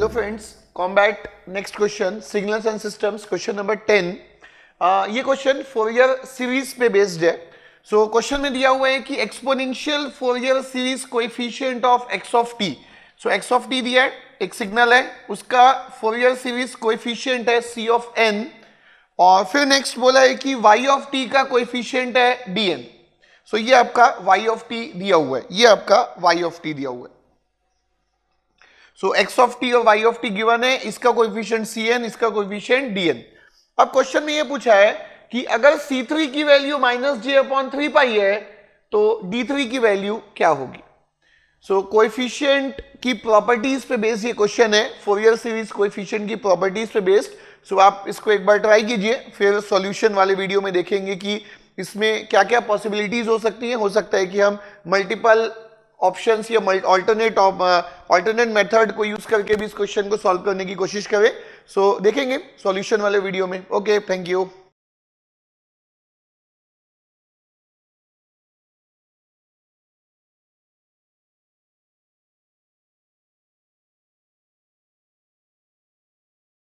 hello friends combat next question signals and systems question number ten ये question Fourier series पे based है so so, question में दिया हुआ है कि exponential Fourier series coefficient of X of T so X of T दिया है एक सिग्नल है उसका फोरियर सीरीज कोएफिशिएंट है सी ऑफ एन और फिर नेक्स्ट बोला है कि वाई ऑफ टी का कोएफिशिएंट है डी एन सो ये आपका वाई ऑफ टी दिया हुआ है ये आपका वाई ऑफ टी दिया हुआ है सो एक्स ऑफ टी और वाई ऑफ टी गिवन है इसका कोइफिशियंट सी एन इसका कोइफिशियंट डी एन अब क्वेश्चन में ये पूछा है कि अगर सी थ्री की value minus J upon three pi है तो डी थ्री की वैल्यू क्या होगी सो so, कोइफिशियंट की प्रॉपर्टीज पे बेस्ड ये क्वेश्चन है फोरियर सीरीज कोइफिशियंट की प्रॉपर्टीज पे बेस्ड सो so, आप इसको एक बार ट्राई कीजिए फिर सॉल्यूशन वाले वीडियो में देखेंगे कि इसमें क्या क्या पॉसिबिलिटीज हो सकती हैं हो सकता है कि हम मल्टीपल ऑप्शन या ऑल्टरनेट ऑल्टरनेट मेथड को यूज करके भी इस क्वेश्चन को सॉल्व करने की कोशिश करें सो so, देखेंगे सॉल्यूशन वाले वीडियो में ओके थैंक यू